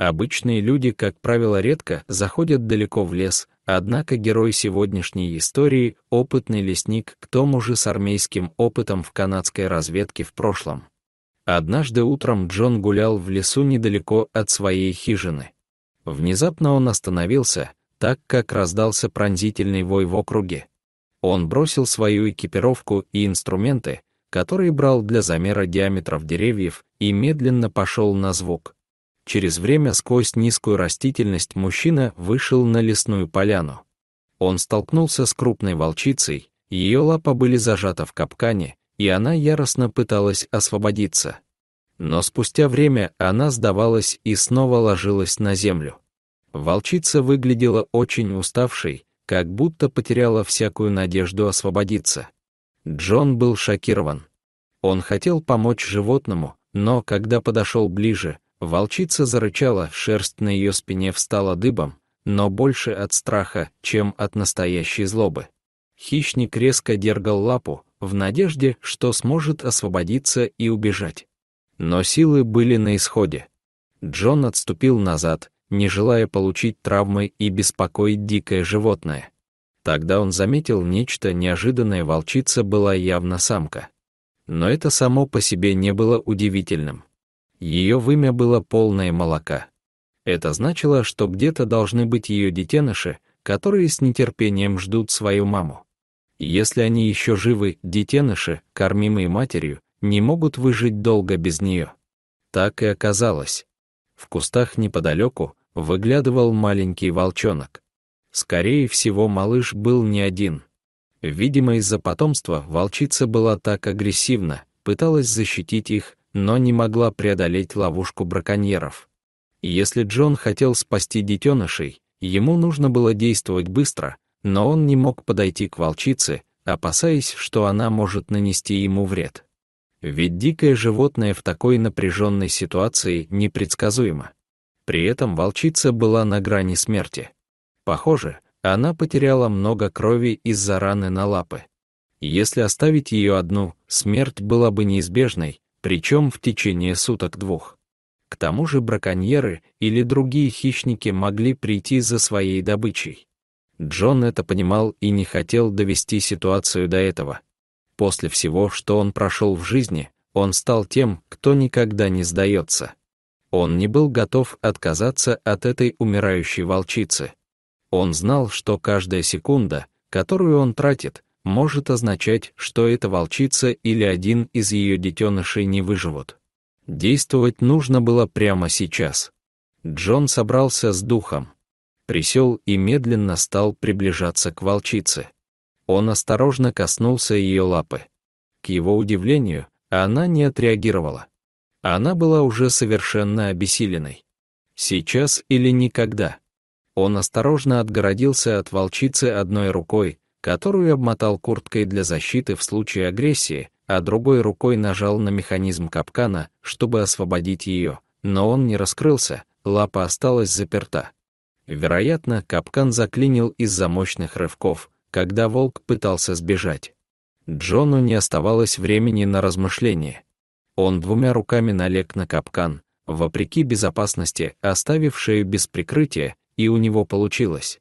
Обычные люди, как правило, редко заходят далеко в лес, однако герой сегодняшней истории — опытный лесник, к тому же с армейским опытом в канадской разведке в прошлом. Однажды утром Джон гулял в лесу недалеко от своей хижины. Внезапно он остановился, так как раздался пронзительный вой в округе. Он бросил свою экипировку и инструменты, которые брал для замера диаметров деревьев, и медленно пошел на звук. Через время сквозь низкую растительность мужчина вышел на лесную поляну. Он столкнулся с крупной волчицей, ее лапы были зажаты в капкане, и она яростно пыталась освободиться. Но спустя время она сдавалась и снова ложилась на землю. Волчица выглядела очень уставшей, как будто потеряла всякую надежду освободиться. Джон был шокирован. Он хотел помочь животному, но когда подошел ближе, Волчица зарычала, шерсть на ее спине встала дыбом, но больше от страха, чем от настоящей злобы. Хищник резко дергал лапу, в надежде, что сможет освободиться и убежать. Но силы были на исходе. Джон отступил назад, не желая получить травмы и беспокоить дикое животное. Тогда он заметил нечто неожиданное, волчица была явно самка. Но это само по себе не было удивительным. Ее вымя было полное молока. Это значило, что где-то должны быть ее детеныши, которые с нетерпением ждут свою маму. Если они еще живы, детеныши, кормимые матерью, не могут выжить долго без нее. Так и оказалось. В кустах неподалеку выглядывал маленький волчонок. Скорее всего, малыш был не один. Видимо, из-за потомства волчица была так агрессивна, пыталась защитить их, но не могла преодолеть ловушку браконьеров. Если Джон хотел спасти детенышей, ему нужно было действовать быстро, но он не мог подойти к волчице, опасаясь, что она может нанести ему вред. Ведь дикое животное в такой напряженной ситуации непредсказуемо. При этом волчица была на грани смерти. Похоже, она потеряла много крови из-за раны на лапы. Если оставить ее одну, смерть была бы неизбежной, причем в течение суток-двух. К тому же браконьеры или другие хищники могли прийти за своей добычей. Джон это понимал и не хотел довести ситуацию до этого. После всего, что он прошел в жизни, он стал тем, кто никогда не сдается. Он не был готов отказаться от этой умирающей волчицы. Он знал, что каждая секунда, которую он тратит, может означать, что эта волчица или один из ее детенышей не выживут. Действовать нужно было прямо сейчас. Джон собрался с духом, присел и медленно стал приближаться к волчице. Он осторожно коснулся ее лапы. К его удивлению, она не отреагировала. Она была уже совершенно обессиленной. Сейчас или никогда. Он осторожно отгородился от волчицы одной рукой, которую обмотал курткой для защиты в случае агрессии, а другой рукой нажал на механизм капкана, чтобы освободить ее, но он не раскрылся, лапа осталась заперта. Вероятно, капкан заклинил из-за мощных рывков, когда волк пытался сбежать. Джону не оставалось времени на размышления. Он двумя руками налег на капкан, вопреки безопасности, оставив шею без прикрытия, и у него получилось.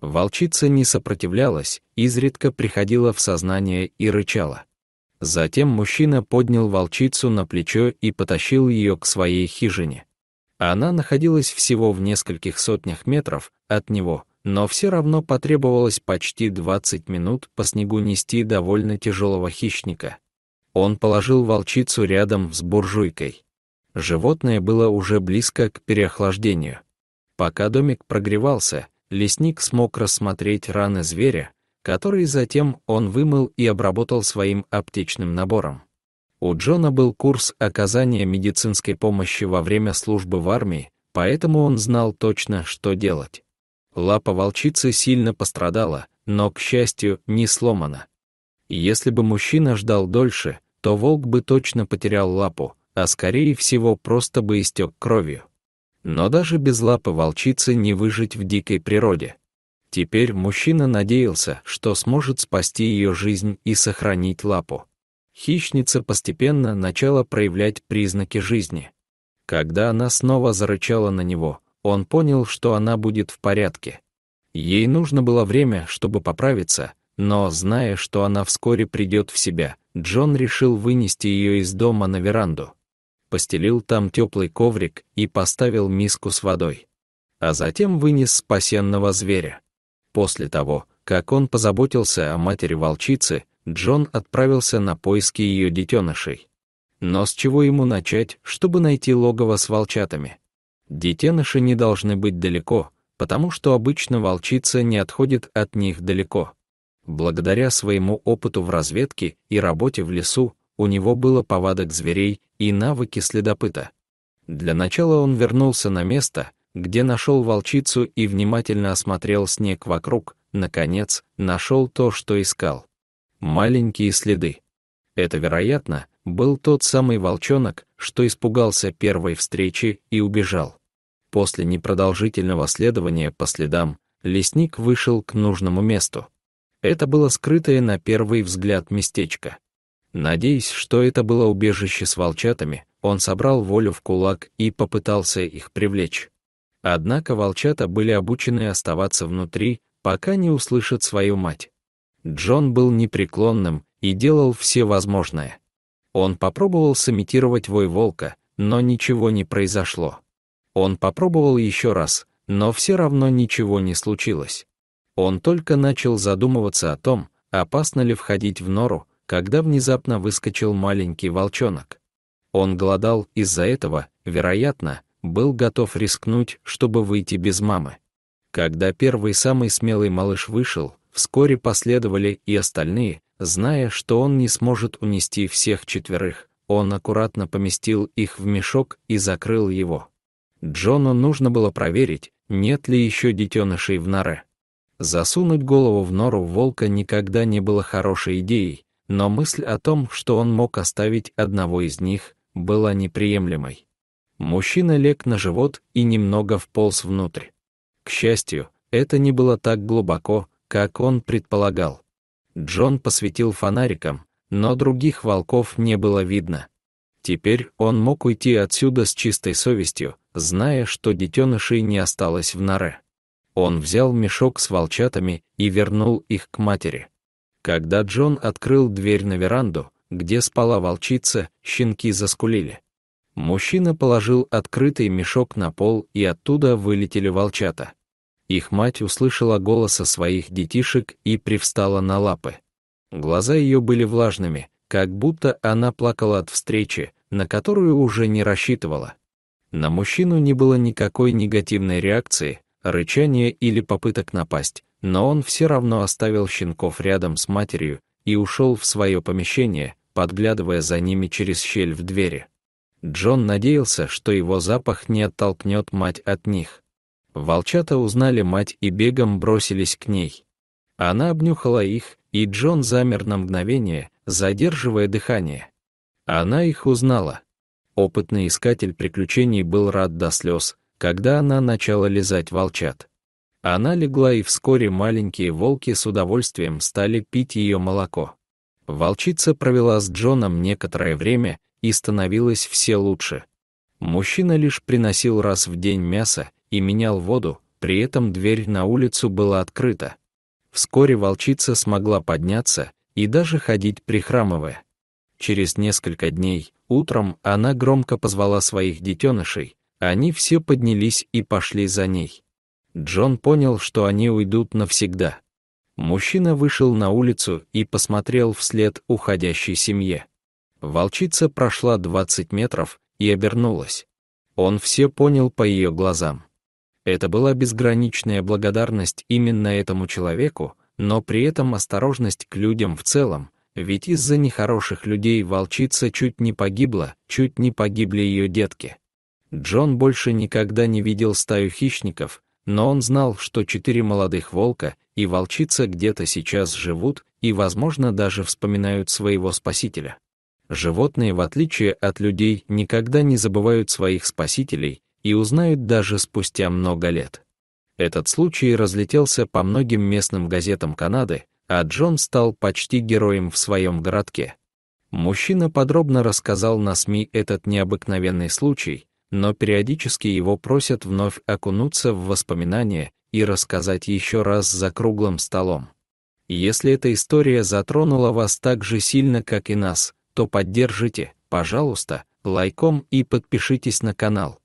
Волчица не сопротивлялась, изредка приходила в сознание и рычала. Затем мужчина поднял волчицу на плечо и потащил ее к своей хижине. Она находилась всего в нескольких сотнях метров от него, но все равно потребовалось почти 20 минут по снегу нести довольно тяжелого хищника. Он положил волчицу рядом с буржуйкой. Животное было уже близко к переохлаждению. Пока домик прогревался, лесник смог рассмотреть раны зверя, которые затем он вымыл и обработал своим аптечным набором. У Джона был курс оказания медицинской помощи во время службы в армии, поэтому он знал точно, что делать. Лапа волчицы сильно пострадала, но, к счастью, не сломана. Если бы мужчина ждал дольше, то волк бы точно потерял лапу, а скорее всего просто бы истек кровью. Но даже без лапы волчицы не выжить в дикой природе. Теперь мужчина надеялся, что сможет спасти ее жизнь и сохранить лапу. Хищница постепенно начала проявлять признаки жизни. Когда она снова зарычала на него, он понял, что она будет в порядке. Ей нужно было время, чтобы поправиться, но, зная, что она вскоре придет в себя, Джон решил вынести ее из дома на веранду постелил там теплый коврик и поставил миску с водой. А затем вынес спасенного зверя. После того, как он позаботился о матери волчицы, Джон отправился на поиски ее детенышей. Но с чего ему начать, чтобы найти логово с волчатами? Детеныши не должны быть далеко, потому что обычно волчица не отходит от них далеко. Благодаря своему опыту в разведке и работе в лесу, у него было повадок зверей и навыки следопыта. Для начала он вернулся на место, где нашел волчицу и внимательно осмотрел снег вокруг, наконец, нашел то, что искал. Маленькие следы. Это, вероятно, был тот самый волчонок, что испугался первой встречи и убежал. После непродолжительного следования по следам, лесник вышел к нужному месту. Это было скрытое на первый взгляд местечко. Надеясь, что это было убежище с волчатами, он собрал волю в кулак и попытался их привлечь. Однако волчата были обучены оставаться внутри, пока не услышат свою мать. Джон был непреклонным и делал все возможное. Он попробовал сымитировать вой волка, но ничего не произошло. Он попробовал еще раз, но все равно ничего не случилось. Он только начал задумываться о том, опасно ли входить в нору, когда внезапно выскочил маленький волчонок. Он голодал из-за этого, вероятно, был готов рискнуть, чтобы выйти без мамы. Когда первый самый смелый малыш вышел, вскоре последовали и остальные, зная, что он не сможет унести всех четверых. Он аккуратно поместил их в мешок и закрыл его. Джону нужно было проверить, нет ли еще детенышей в норе. Засунуть голову в нору волка никогда не было хорошей идеей, но мысль о том, что он мог оставить одного из них, была неприемлемой. Мужчина лег на живот и немного вполз внутрь. К счастью, это не было так глубоко, как он предполагал. Джон посветил фонариком, но других волков не было видно. Теперь он мог уйти отсюда с чистой совестью, зная, что детенышей не осталось в норе. Он взял мешок с волчатами и вернул их к матери. Когда Джон открыл дверь на веранду, где спала волчица, щенки заскулили. Мужчина положил открытый мешок на пол, и оттуда вылетели волчата. Их мать услышала голоса своих детишек и привстала на лапы. Глаза ее были влажными, как будто она плакала от встречи, на которую уже не рассчитывала. На мужчину не было никакой негативной реакции, рычания или попыток напасть, но он все равно оставил щенков рядом с матерью и ушел в свое помещение, подглядывая за ними через щель в двери. Джон надеялся, что его запах не оттолкнет мать от них. Волчата узнали мать и бегом бросились к ней. Она обнюхала их, и Джон замер на мгновение, задерживая дыхание. Она их узнала. Опытный искатель приключений был рад до слез, когда она начала лизать волчат. Она легла, и вскоре маленькие волки с удовольствием стали пить ее молоко. Волчица провела с Джоном некоторое время и становилась все лучше. Мужчина лишь приносил раз в день мясо и менял воду, при этом дверь на улицу была открыта. Вскоре волчица смогла подняться и даже ходить прихрамывая. Через несколько дней, утром, она громко позвала своих детенышей, они все поднялись и пошли за ней. Джон понял, что они уйдут навсегда. Мужчина вышел на улицу и посмотрел вслед уходящей семье. Волчица прошла 20 метров и обернулась. Он все понял по ее глазам. Это была безграничная благодарность именно этому человеку, но при этом осторожность к людям в целом, ведь из-за нехороших людей волчица чуть не погибла, чуть не погибли ее детки. Джон больше никогда не видел стаю хищников, но он знал, что четыре молодых волка и волчица где-то сейчас живут и, возможно, даже вспоминают своего спасителя. Животные, в отличие от людей, никогда не забывают своих спасителей и узнают даже спустя много лет. Этот случай разлетелся по многим местным газетам Канады, а Джон стал почти героем в своем городке. Мужчина подробно рассказал на СМИ этот необыкновенный случай, но периодически его просят вновь окунуться в воспоминания и рассказать еще раз за круглым столом. Если эта история затронула вас так же сильно, как и нас, то поддержите, пожалуйста, лайком и подпишитесь на канал.